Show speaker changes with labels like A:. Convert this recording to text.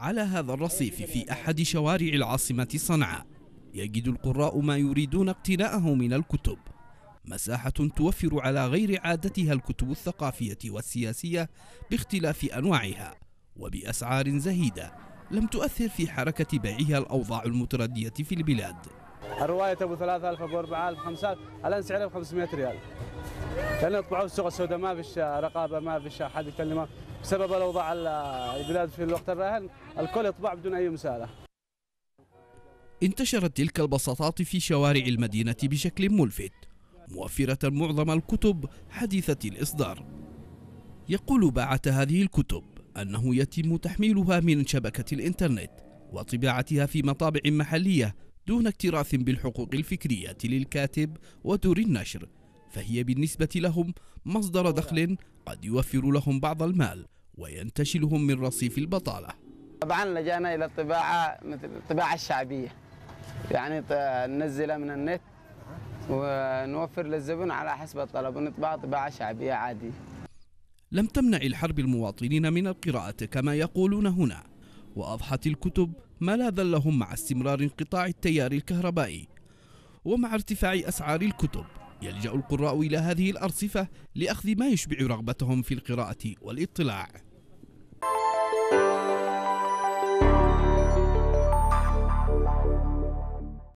A: على هذا الرصيف في أحد شوارع العاصمة صنعاء يجد القراء ما يريدون اقتناءه من الكتب مساحة توفر على غير عادتها الكتب الثقافية والسياسية باختلاف أنواعها وبأسعار زهيدة لم تؤثر في حركة بيعها الأوضاع المتردية في البلاد
B: الرواية أبو 3000 أبو 4000 5000 الآن سعرها 500 ريال لان يطبعوا السوق السوداء ما فيش رقابه ما فيش احد يكلمه بسبب الاوضاع البلاد في الوقت الراهن الكل يطبع بدون اي مساله
A: انتشرت تلك البساطات في شوارع المدينه بشكل ملفت موفره معظم الكتب حديثه الاصدار يقول باعه هذه الكتب انه يتم تحميلها من شبكه الانترنت وطباعتها في مطابع محليه دون اكتراث بالحقوق الفكريه للكاتب ودور النشر فهي بالنسبة لهم مصدر دخل قد يوفر لهم بعض المال وينتشلهم من رصيف البطالة
C: طبعا لجأنا إلى الطباعة مثل الطباعة الشعبية يعني ننزلها من النت ونوفر للزبون على حسب الطلب ونطبع طباعة شعبية عادية
A: لم تمنع الحرب المواطنين من القراءة كما يقولون هنا وأضحت الكتب ملاذا لهم مع استمرار انقطاع التيار الكهربائي ومع ارتفاع أسعار الكتب يلجأ القراء إلى هذه الأرصفة لأخذ ما يشبع رغبتهم في القراءة والاطلاع